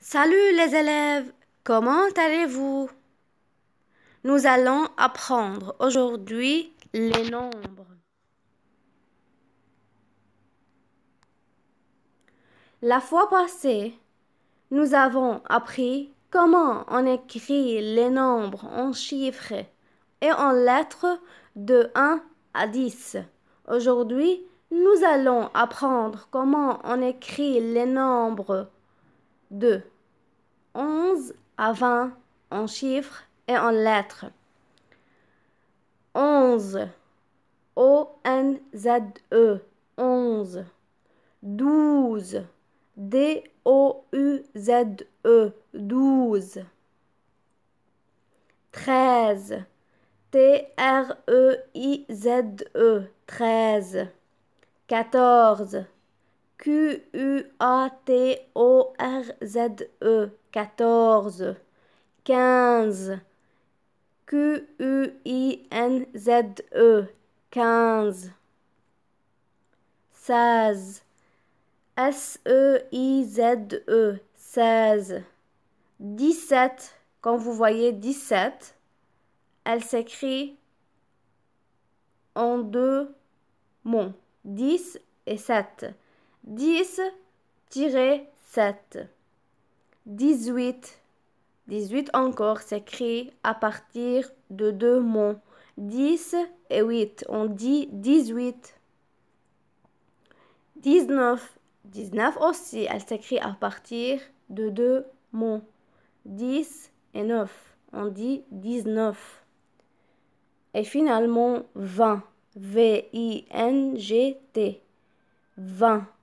Salut les élèves, comment allez-vous Nous allons apprendre aujourd'hui les nombres. La fois passée, nous avons appris comment on écrit les nombres en chiffres et en lettres de 1 à 10. Aujourd'hui, nous allons apprendre comment on écrit les nombres de 11 à 20 en chiffres et en lettres. 11 O-N-Z-E 11 12 e, D-O-U-Z-E 12 13 e, T-R-E-I-Z-E 13 14 E Q-U-A-T-O-R-Z-E. 14. 15. Q-U-I-N-Z-E. 15. 16. E S-E-I-Z-E. 16. 17. E Quand vous voyez 17, elle s'écrit en deux mots. 10 et 7. 10, 7. 18. 18 encore s'écrit à partir de deux mots. 10 et 8. On dit 18. 19. 19 aussi, elle s'écrit à partir de deux mots. 10 et 9. On dit 19. Et finalement, 20. V-I-N-G-T. 20.